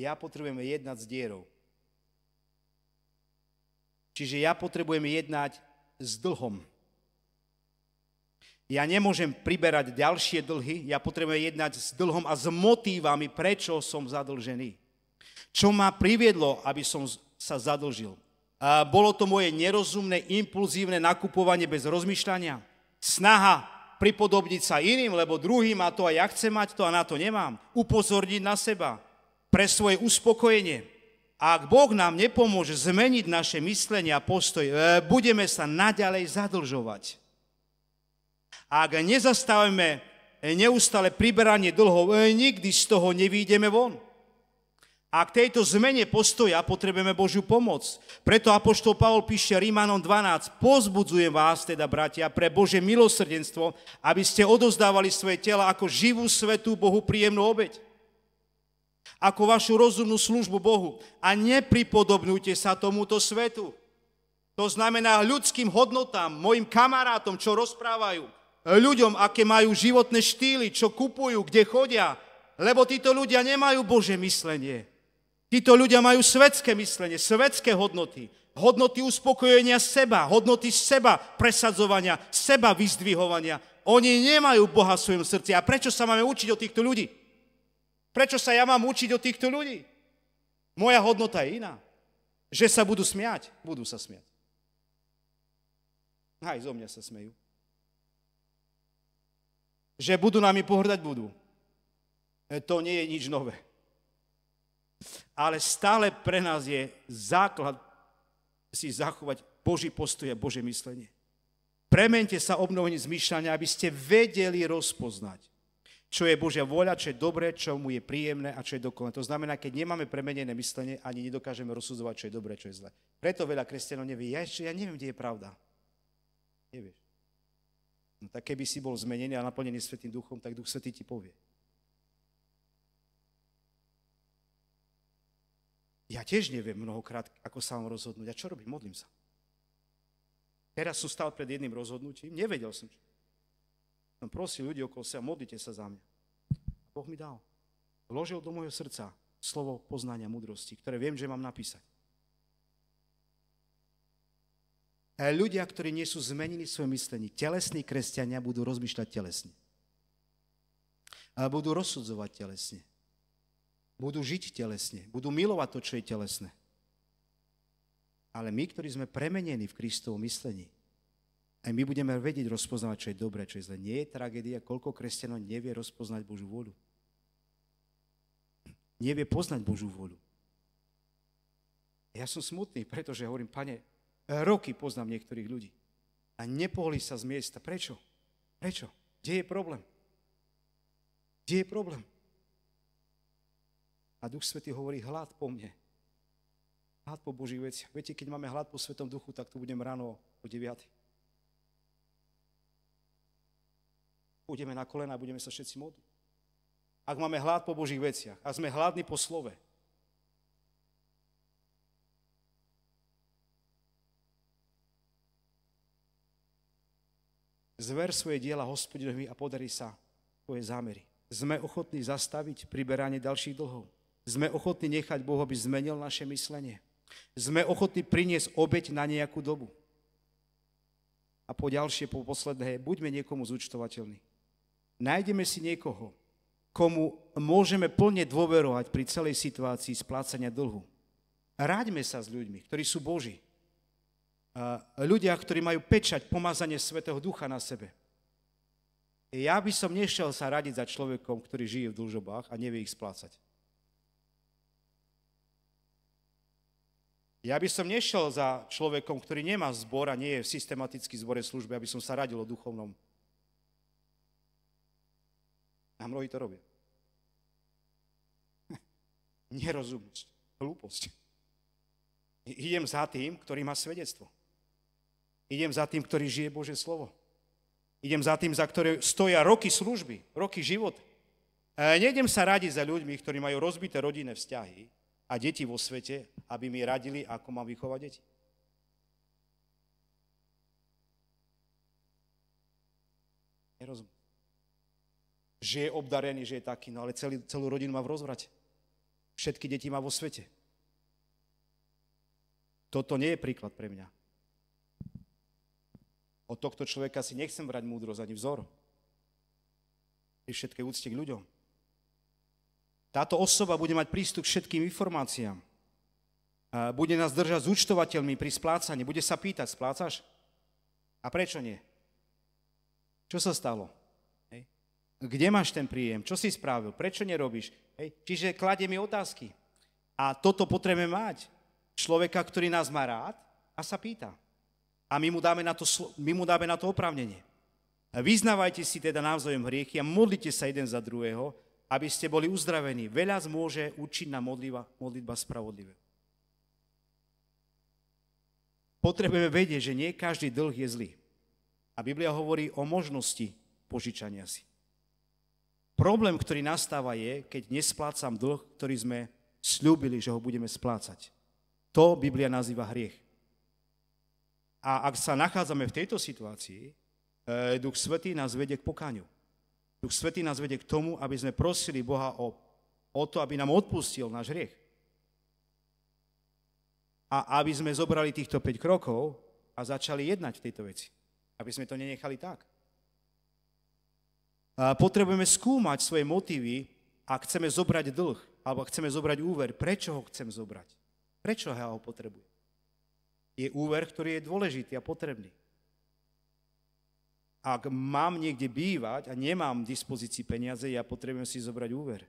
Ja potrebujem jednať s dierou. Čiže ja potrebujem jednať s dlhom. Ja nemôžem priberať ďalšie dlhy, ja potrebujem jednať s dlhom a s motívami, prečo som zadlžený. Čo ma priviedlo, aby som sa zadlžil? A bolo to moje nerozumné, impulzívne nakupovanie bez rozmýšľania. Snaha pripodobniť sa iným, lebo druhý má to a ja chcem mať to a na to nemám. Upozorniť na seba pre svoje uspokojenie ak Boh nám nepomôže zmeniť naše myslenie a postoj, e, budeme sa naďalej zadlžovať. ak nezastavíme e, neustále priberanie dlhov, e, nikdy z toho nevídeme von. A k tejto zmene postoja potrebujeme Božiu pomoc. Preto Apoštol Pavol píše Rímanom 12, pozbudzujem vás teda, bratia, pre Bože milosrdenstvo, aby ste odozdávali svoje tela ako živú svetú Bohu príjemnú obeď ako vašu rozumnú službu Bohu a nepripodobňujte sa tomuto svetu. To znamená ľudským hodnotám, mojim kamarátom, čo rozprávajú, ľuďom, aké majú životné štýly, čo kupujú, kde chodia, lebo títo ľudia nemajú Bože myslenie. Títo ľudia majú svetské myslenie, svetské hodnoty, hodnoty uspokojenia seba, hodnoty seba presadzovania, seba vyzdvihovania. Oni nemajú Boha v svojom srdci. A prečo sa máme učiť od týchto ľudí? Prečo sa ja mám učiť od týchto ľudí? Moja hodnota je iná. Že sa budú smiať, budú sa smiať. Aj zo mňa sa smejú. Že budú nami pohrdať, budú. E, to nie je nič nové. Ale stále pre nás je základ si zachovať Boží postoj a Božie myslenie. Premente sa obnovení zmyšľania, aby ste vedeli rozpoznať čo je Božia voľa, čo je dobré, čo mu je príjemné a čo je dokonalé. To znamená, keď nemáme premenené myslenie, ani nedokážeme rozsudzovať, čo je dobré, čo je zlé. Preto veľa kresťanov nevie, ja, ja neviem, kde je pravda. Nevieš. No tak keby si bol zmenený a naplnený Svetým duchom, tak Duch Svetý ti povie. Ja tiež neviem mnohokrát, ako sa mám rozhodnúť. A čo robím? Modlím sa. Teraz som stal pred jedným rozhodnutím, nevedel som, som prosil ľudí okolo seba, modlite sa za mňa. Boh mi dal. Vložil do môjho srdca slovo poznania múdrosti, ktoré viem, že mám napísať. A ľudia, ktorí nie sú zmenili svoje myslenie, telesní kresťania budú rozmýšľať telesne. A budú rozsudzovať telesne. Budú žiť telesne. Budú milovať to, čo je telesné. Ale my, ktorí sme premenení v Kristovom myslení, aj my budeme vedieť rozpoznať, čo je dobré, čo je zlé. Nie je tragédia, koľko kresťanov nevie rozpoznať Božú vôľu. Nevie poznať Božú vôľu. Ja som smutný, pretože hovorím, pane, roky poznám niektorých ľudí a nepohli sa z miesta. Prečo? Prečo? Kde je problém? Kde je problém? A Duch Svetý hovorí, hlad po mne. Hlad po Božích veciach. Viete, keď máme hlad po Svetom Duchu, tak tu budem ráno o 9. pôjdeme na kolena a budeme sa všetci modliť. Ak máme hlad po Božích veciach a sme hladní po slove, Zver svoje diela hospodinovi a podarí sa tvoje zámery. Sme ochotní zastaviť priberanie ďalších dlhov. Sme ochotní nechať Boha, aby zmenil naše myslenie. Sme ochotní priniesť obeď na nejakú dobu. A po ďalšie, po posledné, buďme niekomu zúčtovateľní nájdeme si niekoho, komu môžeme plne dôverovať pri celej situácii splácania dlhu. Ráďme sa s ľuďmi, ktorí sú Boží. Ľudia, ktorí majú pečať pomazanie Svetého Ducha na sebe. Ja by som nešiel sa radiť za človekom, ktorý žije v dlžobách a nevie ich splácať. Ja by som nešiel za človekom, ktorý nemá zbor a nie je v systematický zbore služby, aby som sa radil o duchovnom a mnohí to robia. Nerozumnosť, hlúposť. Idem za tým, ktorý má svedectvo. Idem za tým, ktorý žije Bože slovo. Idem za tým, za ktoré stoja roky služby, roky života. E, nejdem sa radiť za ľuďmi, ktorí majú rozbité rodinné vzťahy a deti vo svete, aby mi radili, ako mám vychovať deti. Nerozumiem že je obdarený, že je taký, no ale celý, celú rodinu má v rozvrate. Všetky deti má vo svete. Toto nie je príklad pre mňa. Od tohto človeka si nechcem brať múdrosť ani vzor. Pri všetkej úcte k ľuďom. Táto osoba bude mať prístup k všetkým informáciám. Bude nás držať s účtovateľmi pri splácaní. Bude sa pýtať, splácaš? A prečo nie? Čo sa stalo? kde máš ten príjem, čo si spravil, prečo nerobíš. Hej. Čiže kladie mi otázky. A toto potrebujeme mať. Človeka, ktorý nás má rád a sa pýta. A my mu dáme na to, my mu dáme na to opravnenie. Vyznávajte si teda navzájom hriechy a modlite sa jeden za druhého, aby ste boli uzdravení. Veľa môže na modlitba, modlitba spravodlivé. Potrebujeme vedieť, že nie každý dlh je zlý. A Biblia hovorí o možnosti požičania si. Problém, ktorý nastáva je, keď nesplácam dlh, ktorý sme slúbili, že ho budeme splácať. To Biblia nazýva hriech. A ak sa nachádzame v tejto situácii, eh, Duch Svetý nás vedie k pokáňu. Duch Svetý nás vedie k tomu, aby sme prosili Boha o, o to, aby nám odpustil náš hriech. A aby sme zobrali týchto 5 krokov a začali jednať v tejto veci. Aby sme to nenechali tak potrebujeme skúmať svoje motívy, ak chceme zobrať dlh, alebo chceme zobrať úver. Prečo ho chcem zobrať? Prečo ja ho potrebujem? Je úver, ktorý je dôležitý a potrebný. Ak mám niekde bývať a nemám v dispozícii peniaze, ja potrebujem si zobrať úver.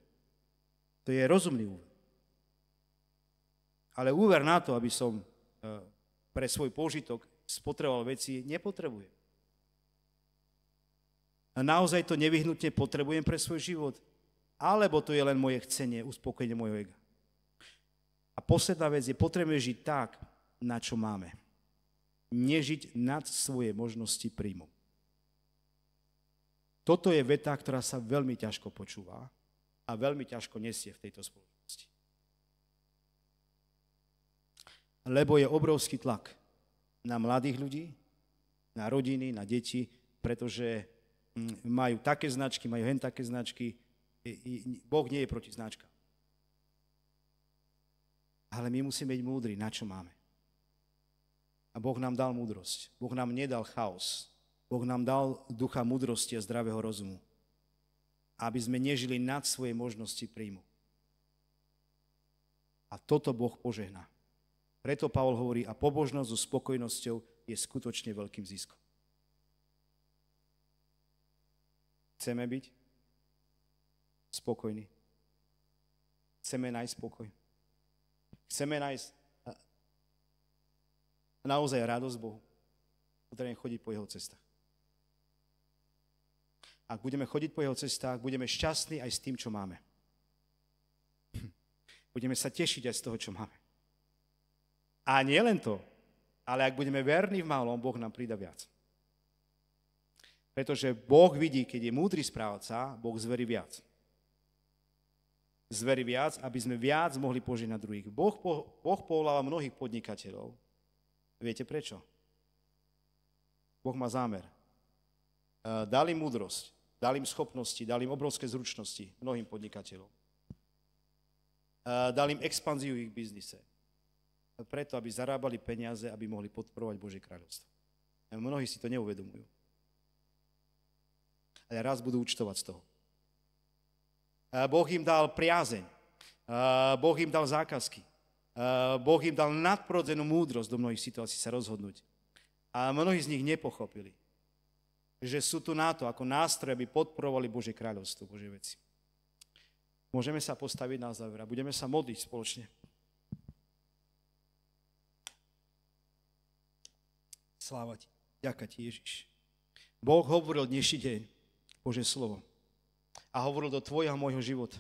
To je rozumný úver. Ale úver na to, aby som e, pre svoj požitok spotreboval veci, nepotrebujem a naozaj to nevyhnutne potrebujem pre svoj život, alebo to je len moje chcenie, uspokojenie mojho ega. A posledná vec je, potrebujem žiť tak, na čo máme. Nežiť nad svoje možnosti príjmu. Toto je veta, ktorá sa veľmi ťažko počúva a veľmi ťažko nesie v tejto spoločnosti. Lebo je obrovský tlak na mladých ľudí, na rodiny, na deti, pretože Mm, majú také značky, majú hen také značky. Boh nie je proti značkám. Ale my musíme byť múdri, na čo máme. A Boh nám dal múdrosť. Boh nám nedal chaos. Boh nám dal ducha múdrosti a zdravého rozumu. Aby sme nežili nad svoje možnosti príjmu. A toto Boh požehná. Preto Pavol hovorí, a pobožnosť so spokojnosťou je skutočne veľkým ziskom. Chceme byť spokojní. Chceme nájsť spokoj. Chceme nájsť naozaj radosť Bohu. Potrebujeme chodiť po jeho cestách. Ak budeme chodiť po jeho cestách, budeme šťastní aj s tým, čo máme. Budeme sa tešiť aj z toho, čo máme. A nie len to, ale ak budeme verní v malom, Boh nám prída viac. Pretože Boh vidí, keď je múdry správca, Boh zverí viac. Zverí viac, aby sme viac mohli požiť na druhých. Boh, po, boh povoláva mnohých podnikateľov. Viete prečo? Boh má zámer. E, dal im múdrosť, dal im schopnosti, dal im obrovské zručnosti mnohým podnikateľom. E, dal im expanziu ich biznise. Preto, aby zarábali peniaze, aby mohli podporovať Božie kráľovstvo. E, mnohí si to neuvedomujú ale raz budú účtovať z toho. Boh im dal priazeň, Boh im dal zákazky, Boh im dal nadprodzenú múdrosť do mnohých situácií sa rozhodnúť. A mnohí z nich nepochopili, že sú tu na to ako nástroje, aby podporovali Bože kráľovstvo, bože veci. Môžeme sa postaviť na záver a budeme sa modliť spoločne. Sláva ti. Ďaká ti, Ježiš. Boh hovoril dnešný deň Božie slovo. A hovoril do tvojho môjho života.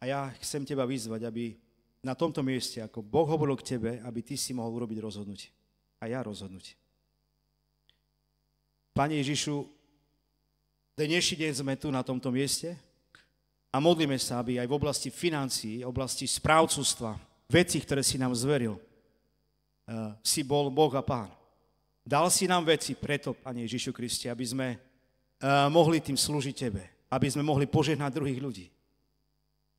A ja chcem teba vyzvať, aby na tomto mieste, ako Boh hovoril k tebe, aby ty si mohol urobiť rozhodnutie. A ja rozhodnúť. Pane Ježišu, dnešný deň sme tu na tomto mieste a modlíme sa, aby aj v oblasti financií, oblasti správcovstva, veci, ktoré si nám zveril, eh, si bol Boh a Pán. Dal si nám veci preto, Pane Ježišu Kriste, aby sme uh, mohli tým slúžiť Tebe, aby sme mohli požehnať druhých ľudí.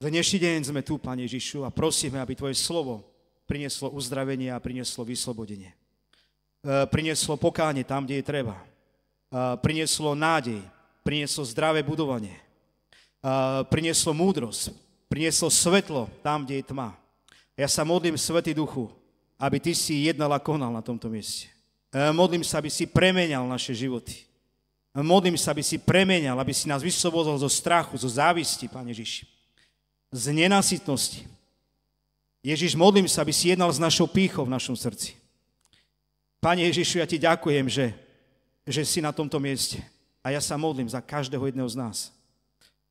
Dnešný deň sme tu, Pane Ježišu, a prosíme, aby Tvoje slovo prinieslo uzdravenie a prinieslo vyslobodenie. Uh, prinieslo pokáne tam, kde je treba. Uh, prinieslo nádej, prinieslo zdravé budovanie. Uh, prinieslo múdrosť, prinieslo svetlo tam, kde je tma. Ja sa modlím, Svetý Duchu, aby Ty si jednal a konal na tomto mieste. E, modlím sa, aby si premenial naše životy. E, modlím sa, aby si premenial, aby si nás vysobozol zo strachu, zo závisti, Pane Ježiši. Z nenasytnosti. Ježiš, modlím sa, aby si jednal s našou pýchou v našom srdci. Pane Ježišu, ja ti ďakujem, že, že si na tomto mieste. A ja sa modlím za každého jedného z nás,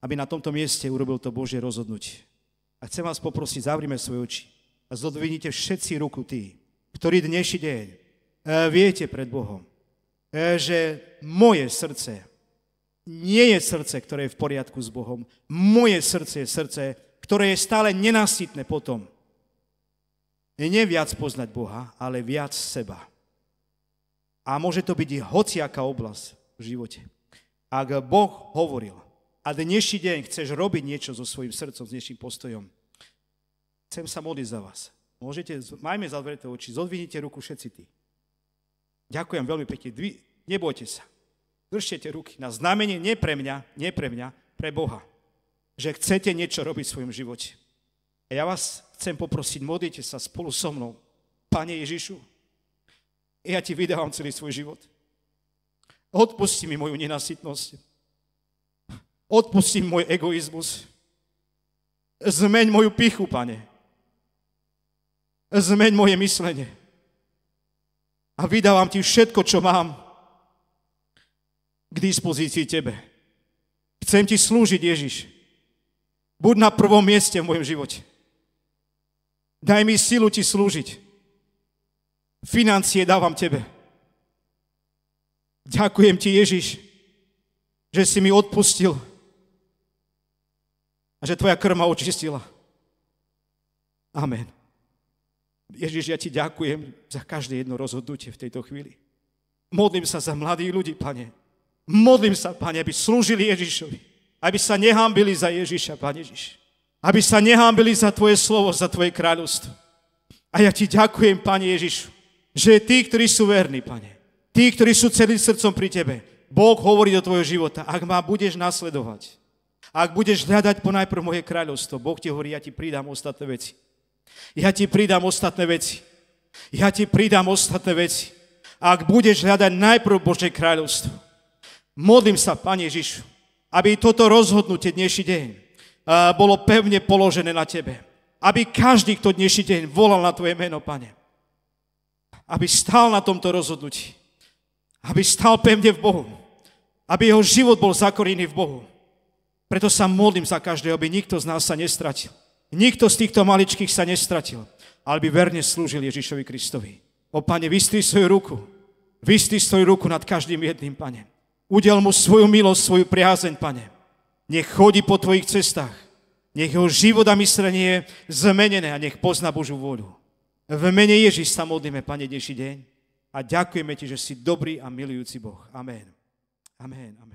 aby na tomto mieste urobil to Božie rozhodnutie. A chcem vás poprosiť, zavrime svoje oči a zodvinite všetci ruku tí, ktorí dnešný deň E, viete pred Bohom, e, že moje srdce nie je srdce, ktoré je v poriadku s Bohom. Moje srdce je srdce, ktoré je stále nenasytné potom. Nie viac poznať Boha, ale viac seba. A môže to byť hociaká oblasť v živote. Ak Boh hovoril a dnešný deň chceš robiť niečo so svojím srdcom, s dnešným postojom, chcem sa modliť za vás. Môžete, majme zavreté oči, zodvinite ruku všetci tí. Ďakujem veľmi pekne. Dvi, nebojte sa. Držte tie ruky na znamenie, nie pre mňa, nie pre mňa, pre Boha. Že chcete niečo robiť v svojom živote. A ja vás chcem poprosiť, modlite sa spolu so mnou. Pane Ježišu, ja ti vydávam celý svoj život. Odpusti mi moju nenasytnosť. Odpusti mi môj egoizmus. Zmeň moju pichu, pane. Zmeň moje myslenie a vydávam ti všetko, čo mám k dispozícii tebe. Chcem ti slúžiť, Ježiš. Buď na prvom mieste v mojom živote. Daj mi silu ti slúžiť. Financie dávam tebe. Ďakujem ti, Ježiš, že si mi odpustil a že tvoja krma očistila. Amen. Ježiš, ja ti ďakujem za každé jedno rozhodnutie v tejto chvíli. Modlím sa za mladých ľudí, pane. Modlím sa, pane, aby slúžili Ježišovi. Aby sa nehámbili za Ježiša, pane Ježiš. Aby sa nehámbili za tvoje slovo, za tvoje kráľovstvo. A ja ti ďakujem, pane Ježišu, že tí, ktorí sú verní, pane, tí, ktorí sú celým srdcom pri tebe, Boh hovorí do tvojho života, ak ma budeš nasledovať, ak budeš hľadať najprv moje kráľovstvo, Boh ti hovorí, ja ti pridám ostatné veci. Ja ti pridám ostatné veci. Ja ti pridám ostatné veci. Ak budeš hľadať najprv Božie kráľovstvo, modlím sa, Pane Ježišu, aby toto rozhodnutie dnešný deň bolo pevne položené na Tebe. Aby každý, kto dnešný deň volal na Tvoje meno, Pane, aby stál na tomto rozhodnutí. Aby stál pevne v Bohu. Aby jeho život bol zakorený v Bohu. Preto sa modlím za každého, aby nikto z nás sa nestratil. Nikto z týchto maličkých sa nestratil, ale by verne slúžil Ježišovi Kristovi. O Pane, vystri svoju ruku. Vystri svoju ruku nad každým jedným, Pane. Udel mu svoju milosť, svoju priazeň, Pane. Nech chodí po Tvojich cestách. Nech jeho život a myslenie je zmenené a nech pozná Božú vôľu. V mene Ježiš sa modlíme, Pane, dnešný deň a ďakujeme Ti, že si dobrý a milujúci Boh. Amen. Amen. Amen.